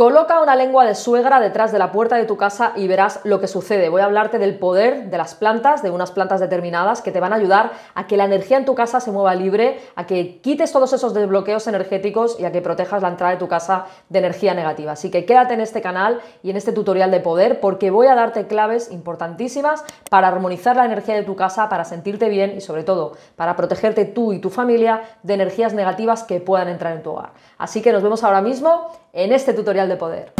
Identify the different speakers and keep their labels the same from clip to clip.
Speaker 1: Coloca una lengua de suegra detrás de la puerta de tu casa y verás lo que sucede. Voy a hablarte del poder de las plantas, de unas plantas determinadas que te van a ayudar a que la energía en tu casa se mueva libre, a que quites todos esos desbloqueos energéticos y a que protejas la entrada de tu casa de energía negativa. Así que quédate en este canal y en este tutorial de poder porque voy a darte claves importantísimas para armonizar la energía de tu casa, para sentirte bien y sobre todo para protegerte tú y tu familia de energías negativas que puedan entrar en tu hogar. Así que nos vemos ahora mismo en este tutorial de poder.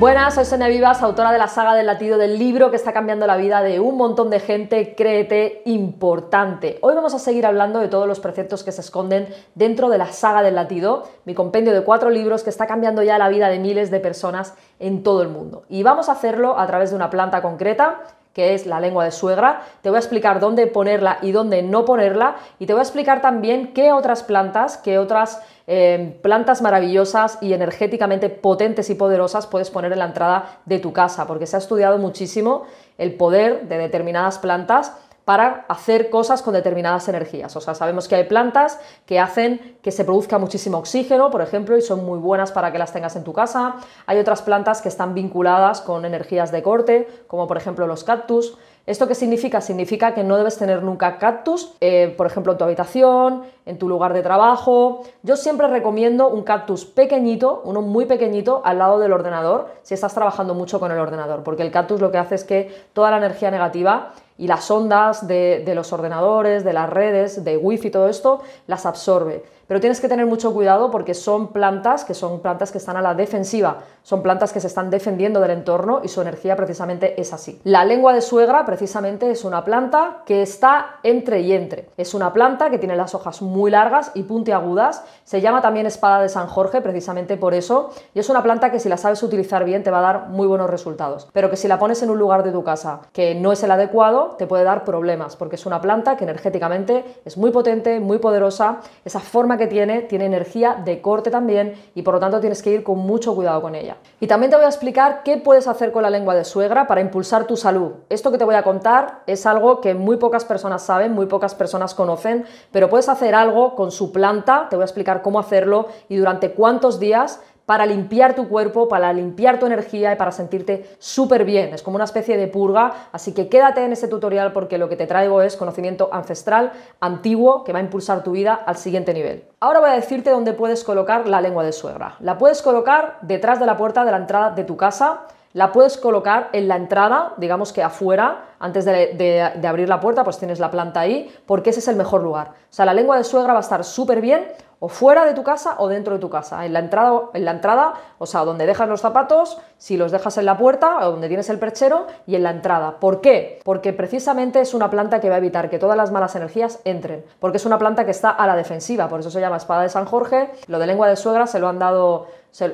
Speaker 1: Buenas, soy Sonia Vivas, autora de la saga del latido del libro que está cambiando la vida de un montón de gente, créete importante. Hoy vamos a seguir hablando de todos los preceptos que se esconden dentro de la saga del latido, mi compendio de cuatro libros que está cambiando ya la vida de miles de personas en todo el mundo. Y vamos a hacerlo a través de una planta concreta es la lengua de suegra, te voy a explicar dónde ponerla y dónde no ponerla, y te voy a explicar también qué otras plantas, qué otras em, plantas maravillosas y energéticamente potentes y poderosas puedes poner en la entrada de tu casa, porque se ha estudiado muchísimo el poder de determinadas plantas para hacer cosas con determinadas energías. O sea, sabemos que hay plantas que hacen que se produzca muchísimo oxígeno, por ejemplo, y son muy buenas para que las tengas en tu casa. Hay otras plantas que están vinculadas con energías de corte, como por ejemplo los cactus. ¿Esto qué significa? Significa que no debes tener nunca cactus, eh, por ejemplo, en tu habitación, en tu lugar de trabajo. Yo siempre recomiendo un cactus pequeñito, uno muy pequeñito, al lado del ordenador, si estás trabajando mucho con el ordenador, porque el cactus lo que hace es que toda la energía negativa y las ondas de, los ordenadores, de las redes, de wifi, todo esto, las absorbe. Pero tienes que tener mucho cuidado porque son plantas que son plantas que están a la defensiva, son plantas que se están defendiendo del entorno y su energía precisamente es así. La lengua de suegra precisamente es una planta que está entre y entre. Es una planta que tiene las hojas muy largas y puntiagudas, se llama también espada de San Jorge precisamente por eso y es una planta que si la sabes utilizar bien te va a dar muy buenos resultados, pero que si la pones en un lugar de tu casa que no es el adecuado te puede dar problemas porque es una planta que energéticamente es muy potente, muy poderosa, esa forma que tiene tiene energía de corte también y por lo tanto tienes que ir con mucho cuidado con ella. Y también te voy a explicar qué puedes hacer con la lengua de suegra para impulsar tu salud. Esto que te voy a contar es algo que muy pocas personas saben, muy pocas personas conocen, pero puedes hacer algo con su planta, te voy a explicar cómo hacerlo y durante cuántos días para limpiar tu cuerpo, para limpiar tu energía y para sentirte súper bien. Es como una especie de purga, así que quédate en este tutorial porque lo que te traigo es conocimiento ancestral, antiguo, que va a impulsar tu vida al siguiente nivel. Ahora voy a decirte dónde puedes colocar la lengua de suegra. La puedes colocar detrás de la puerta de la entrada de tu casa, la puedes colocar en la entrada, digamos que afuera, antes de, abrir la puerta, pues tienes la planta ahí, porque ese es el mejor lugar. O sea, la lengua de suegra va a estar súper bien o fuera de tu casa o dentro de tu casa. En la entrada, en la entrada o sea, donde dejas los zapatos, si los dejas en la puerta o donde tienes el perchero y en la entrada. ¿Por qué? Porque precisamente es una planta que va a evitar que todas las malas energías entren, porque es una planta que está a la defensiva, por eso se llama espada de San Jorge. Lo de lengua de suegra se lo han dado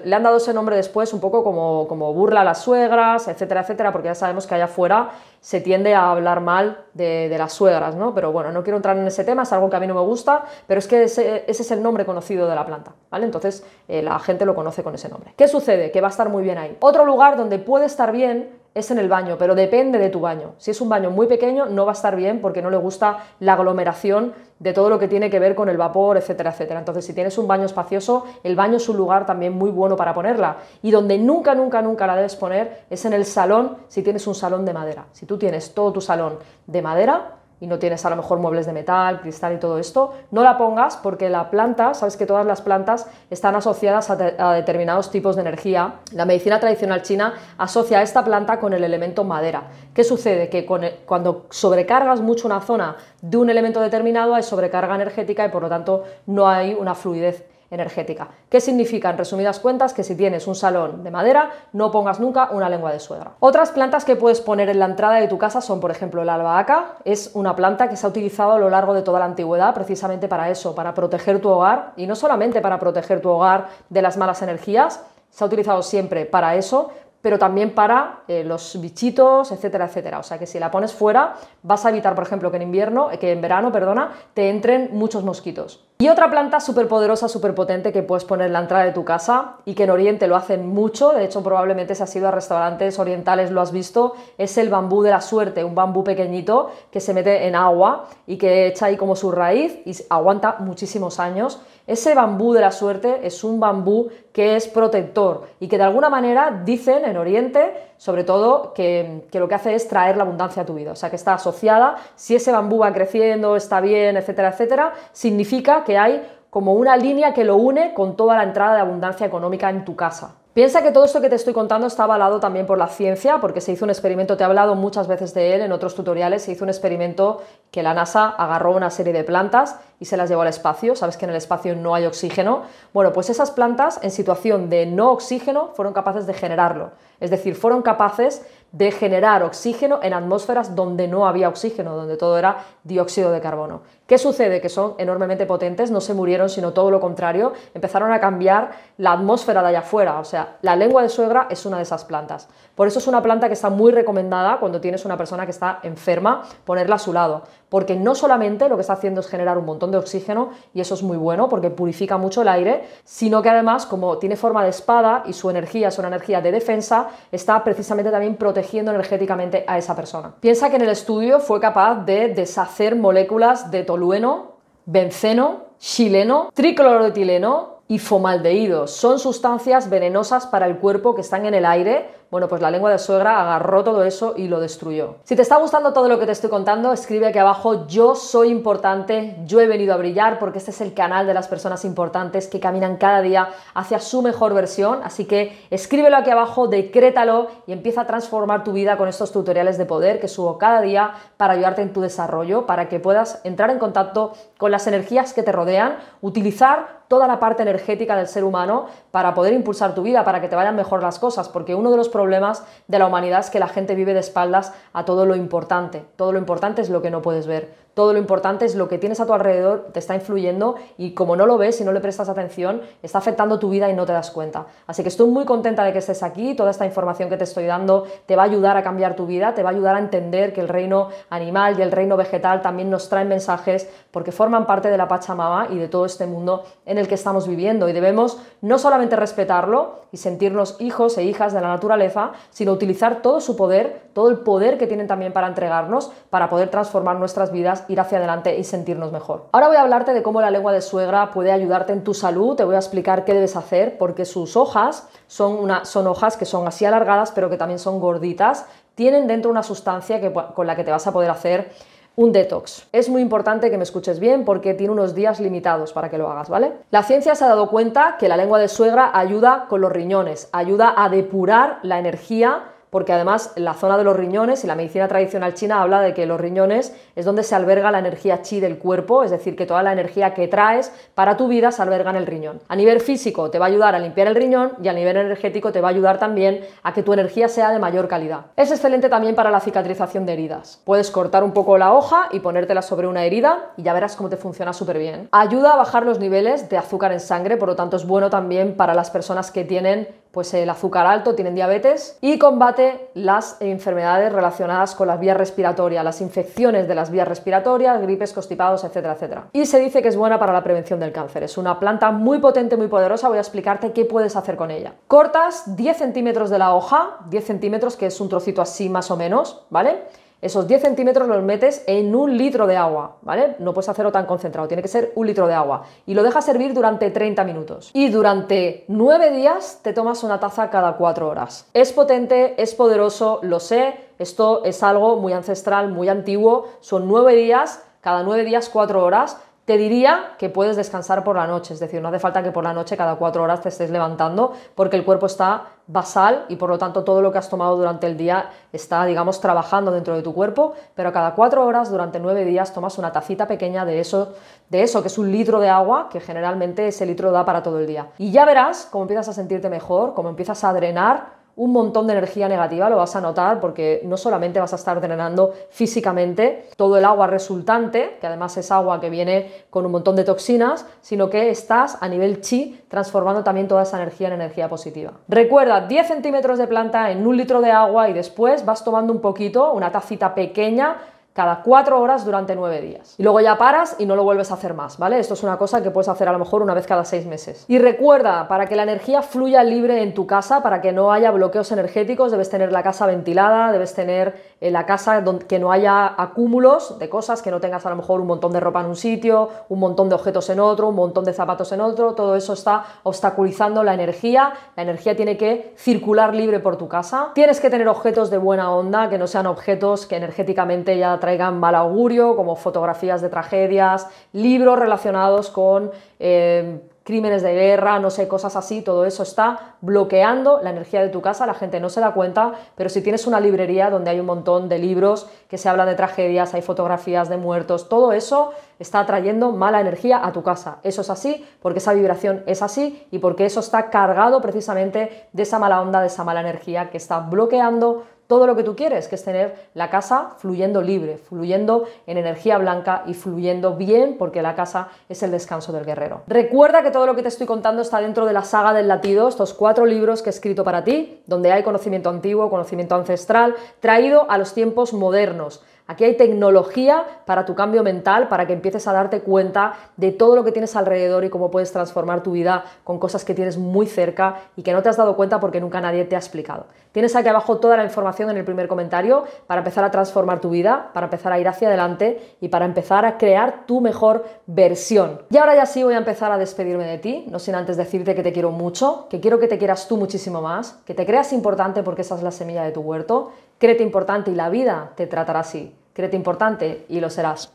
Speaker 1: le han dado ese nombre después un poco como, como burla a las suegras, etcétera, etcétera, porque ya sabemos que allá afuera se tiende a hablar mal de, las suegras, ¿no? Pero bueno, no quiero entrar en ese tema, es algo que a mí no me gusta, pero es que ese, es el nombre conocido de la planta, ¿vale? Entonces eh, la gente lo conoce con ese nombre. ¿Qué sucede? Que va a estar muy bien ahí. Otro lugar donde puede estar bien es en el baño, pero depende de tu baño. Si es un baño muy pequeño, no va a estar bien porque no le gusta la aglomeración de todo lo que tiene que ver con el vapor, etcétera, etcétera. Entonces, si tienes un baño espacioso, el baño es un lugar también muy bueno para ponerla. Y donde nunca, nunca, nunca la debes poner es en el salón, si tienes un salón de madera. Si tú tienes todo tu salón de madera, y no tienes a lo mejor muebles de metal, cristal y todo esto, no la pongas porque la planta, sabes que todas las plantas están asociadas a, determinados tipos de energía. La medicina tradicional china asocia esta planta con el elemento madera. ¿Qué sucede? Que e, cuando sobrecargas mucho una zona de un elemento determinado hay sobrecarga energética y por lo tanto no hay una fluidez energética. ¿Qué significa, en resumidas cuentas, que si tienes un salón de madera, no pongas nunca una lengua de suegra? Otras plantas que puedes poner en la entrada de tu casa son, por ejemplo, la albahaca. Es una planta que se ha utilizado a lo largo de toda la antigüedad precisamente para eso, para proteger tu hogar y no solamente para proteger tu hogar de las malas energías, se ha utilizado siempre para eso, pero también para eh, los bichitos, etcétera, etcétera. O sea que si la pones fuera, vas a evitar, por ejemplo, que en invierno, eh, que en verano, perdona, te entren muchos mosquitos. Y otra planta súper poderosa, súper potente que puedes poner en la entrada de tu casa y que en Oriente lo hacen mucho, de hecho probablemente si has ido a restaurantes orientales lo has visto, es el bambú de la suerte, un bambú pequeñito que se mete en agua y que echa ahí como su raíz y aguanta muchísimos años. Ese bambú de la suerte es un bambú que es protector y que de alguna manera dicen en Oriente sobre todo que, lo que hace es traer la abundancia a tu vida, o sea, que está asociada, si ese bambú va creciendo, está bien, etcétera, etcétera, significa que hay como una línea que lo une con toda la entrada de abundancia económica en tu casa. Piensa que todo esto que te estoy contando está avalado también por la ciencia, porque se hizo un experimento, te he hablado muchas veces de él en otros tutoriales, se hizo un experimento que la NASA agarró una serie de plantas y se las llevó al espacio, sabes que en el espacio no hay oxígeno, bueno, pues esas plantas en situación de no oxígeno fueron capaces de generarlo, es decir, fueron capaces de generar oxígeno en atmósferas donde no había oxígeno, donde todo era dióxido de carbono. ¿Qué sucede? Que son enormemente potentes, no se murieron, sino todo lo contrario, empezaron a cambiar la atmósfera de allá afuera, o sea, la lengua de suegra es una de esas plantas. Por eso es una planta que está muy recomendada cuando tienes una persona que está enferma, ponerla a su lado, porque no solamente lo que está haciendo es generar un montón de oxígeno, y eso es muy bueno porque purifica mucho el aire, sino que además, como tiene forma de espada y su energía es una energía de defensa, está precisamente también protegida energéticamente a esa persona. Piensa que en el estudio fue capaz de deshacer moléculas de tolueno, benceno, chileno, tricloroetileno y formaldehído. Son sustancias venenosas para el cuerpo que están en el aire bueno, pues la lengua de suegra agarró todo eso y lo destruyó. Si te está gustando todo lo que te estoy contando, escribe aquí abajo, yo soy importante, yo he venido a brillar porque este es el canal de las personas importantes que caminan cada día hacia su mejor versión, así que escríbelo aquí abajo, decrétalo y empieza a transformar tu vida con estos tutoriales de poder que subo cada día para ayudarte en tu desarrollo, para que puedas entrar en contacto con las energías que te rodean, utilizar toda la parte energética del ser humano para poder impulsar tu vida, para que te vayan mejor las cosas, porque uno de los problemas de la humanidad es que la gente vive de espaldas a todo lo importante. Todo lo importante es lo que no puedes ver todo lo importante es lo que tienes a tu alrededor, te está influyendo y como no lo ves y no le prestas atención, está afectando tu vida y no te das cuenta. Así que estoy muy contenta de que estés aquí, toda esta información que te estoy dando te va a ayudar a cambiar tu vida, te va a ayudar a entender que el reino animal y el reino vegetal también nos traen mensajes porque forman parte de la Pachamama y de todo este mundo en el que estamos viviendo y debemos no solamente respetarlo y sentirnos hijos e hijas de la naturaleza, sino utilizar todo su poder, todo el poder que tienen también para entregarnos, para poder transformar nuestras vidas ir hacia adelante y sentirnos mejor. Ahora voy a hablarte de cómo la lengua de suegra puede ayudarte en tu salud, te voy a explicar qué debes hacer porque sus hojas son, son hojas que son así alargadas pero que también son gorditas, tienen dentro una sustancia que, con la que te vas a poder hacer un detox. Es muy importante que me escuches bien porque tiene unos días limitados para que lo hagas, ¿vale? La ciencia se ha dado cuenta que la lengua de suegra ayuda con los riñones, ayuda a depurar la energía porque además la zona de los riñones y la medicina tradicional china habla de que los riñones es donde se alberga la energía chi del cuerpo, es decir, que toda la energía que traes para tu vida se alberga en el riñón. A nivel físico te va a ayudar a limpiar el riñón y a nivel energético te va a ayudar también a que tu energía sea de mayor calidad. Es excelente también para la cicatrización de heridas. Puedes cortar un poco la hoja y ponértela sobre una herida y ya verás cómo te funciona súper bien. Ayuda a bajar los niveles de azúcar en sangre, por lo tanto es bueno también para las personas que tienen pues el azúcar alto, tienen diabetes y combate las enfermedades relacionadas con las vías respiratorias, las infecciones de las vías respiratorias, gripes, constipados, etcétera, etcétera. Y se dice que es buena para la prevención del cáncer. Es una planta muy potente, muy poderosa. Voy a explicarte qué puedes hacer con ella. Cortas 10 centímetros de la hoja, 10 centímetros que es un trocito así más o menos, ¿vale? esos 10 centímetros los metes en un litro de agua, ¿vale? No puedes hacerlo tan concentrado, tiene que ser un litro de agua. Y lo dejas servir durante 30 minutos. Y durante 9 días te tomas una taza cada 4 horas. Es potente, es poderoso, lo sé. Esto es algo muy ancestral, muy antiguo. Son 9 días, cada 9 días 4 horas te diría que puedes descansar por la noche, es decir, no hace falta que por la noche cada cuatro horas te estés levantando porque el cuerpo está basal y por lo tanto todo lo que has tomado durante el día está, digamos, trabajando dentro de tu cuerpo, pero cada cuatro horas durante nueve días tomas una tacita pequeña de eso, de eso que es un litro de agua, que generalmente ese litro da para todo el día. Y ya verás cómo empiezas a sentirte mejor, cómo empiezas a drenar un montón de energía negativa, lo vas a notar, porque no solamente vas a estar drenando físicamente todo el agua resultante, que además es agua que viene con un montón de toxinas, sino que estás a nivel chi transformando también toda esa energía en energía positiva. Recuerda, 10 centímetros de planta en un litro de agua y después vas tomando un poquito, una tacita pequeña, cada cuatro horas durante nueve días. Y luego ya paras y no lo vuelves a hacer más, ¿vale? Esto es una cosa que puedes hacer a lo mejor una vez cada seis meses. Y recuerda, para que la energía fluya libre en tu casa, para que no haya bloqueos energéticos, debes tener la casa ventilada, debes tener eh, la casa donde, que no haya acúmulos de cosas, que no tengas a lo mejor un montón de ropa en un sitio, un montón de objetos en otro, un montón de zapatos en otro, todo eso está obstaculizando la energía, la energía tiene que circular libre por tu casa. Tienes que tener objetos de buena onda, que no sean objetos que energéticamente ya traigan mal augurio, como fotografías de tragedias, libros relacionados con eh, crímenes de guerra, no sé, cosas así, todo eso está bloqueando la energía de tu casa, la gente no se da cuenta, pero si tienes una librería donde hay un montón de libros que se hablan de tragedias, hay fotografías de muertos, todo eso está atrayendo mala energía a tu casa. Eso es así porque esa vibración es así y porque eso está cargado precisamente de esa mala onda, de esa mala energía que está bloqueando todo lo que tú quieres, que es tener la casa fluyendo libre, fluyendo en energía blanca y fluyendo bien, porque la casa es el descanso del guerrero. Recuerda que todo lo que te estoy contando está dentro de la saga del latido, estos cuatro libros que he escrito para ti, donde hay conocimiento antiguo, conocimiento ancestral, traído a los tiempos modernos. Aquí hay tecnología para tu cambio mental, para que empieces a darte cuenta de todo lo que tienes alrededor y cómo puedes transformar tu vida con cosas que tienes muy cerca y que no te has dado cuenta porque nunca nadie te ha explicado. Tienes aquí abajo toda la información en el primer comentario para empezar a transformar tu vida, para empezar a ir hacia adelante y para empezar a crear tu mejor versión. Y ahora ya sí voy a empezar a despedirme de ti, no sin antes decirte que te quiero mucho, que quiero que te quieras tú muchísimo más, que te creas importante porque esa es la semilla de tu huerto Créete importante y la vida te tratará así. Créete importante y lo serás.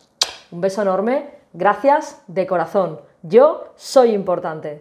Speaker 1: Un beso enorme. Gracias de corazón. Yo soy importante.